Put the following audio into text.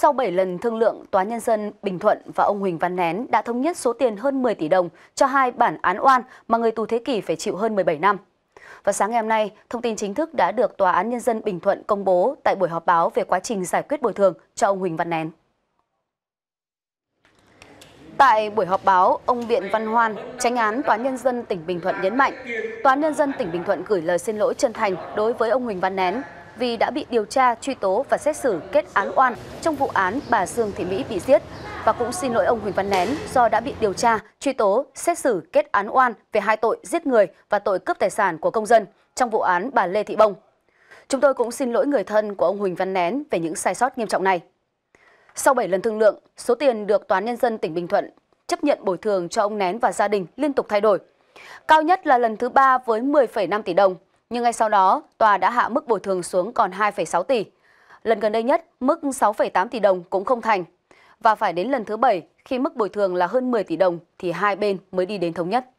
Sau 7 lần thương lượng, Tòa Nhân dân Bình Thuận và ông Huỳnh Văn Nén đã thống nhất số tiền hơn 10 tỷ đồng cho hai bản án oan mà người tù thế kỷ phải chịu hơn 17 năm. Và sáng ngày hôm nay, thông tin chính thức đã được Tòa án Nhân dân Bình Thuận công bố tại buổi họp báo về quá trình giải quyết bồi thường cho ông Huỳnh Văn Nén. Tại buổi họp báo, ông Biện Văn Hoan, tránh án Tòa Nhân dân tỉnh Bình Thuận nhấn mạnh, Tòa Nhân dân tỉnh Bình Thuận gửi lời xin lỗi chân thành đối với ông Huỳnh Văn Nén vì đã bị điều tra, truy tố và xét xử kết án oan trong vụ án bà Dương Thị Mỹ bị giết và cũng xin lỗi ông Huỳnh Văn Nén do đã bị điều tra, truy tố, xét xử kết án oan về hai tội giết người và tội cướp tài sản của công dân trong vụ án bà Lê Thị Bông. Chúng tôi cũng xin lỗi người thân của ông Huỳnh Văn Nén về những sai sót nghiêm trọng này. Sau 7 lần thương lượng, số tiền được Toán Nhân dân tỉnh Bình Thuận chấp nhận bồi thường cho ông Nén và gia đình liên tục thay đổi. Cao nhất là lần thứ 3 với 10,5 tỷ đồng, nhưng ngay sau đó tòa đã hạ mức bồi thường xuống còn 2,6 tỷ. Lần gần đây nhất, mức 6,8 tỷ đồng cũng không thành. Và phải đến lần thứ 7 khi mức bồi thường là hơn 10 tỷ đồng thì hai bên mới đi đến thống nhất.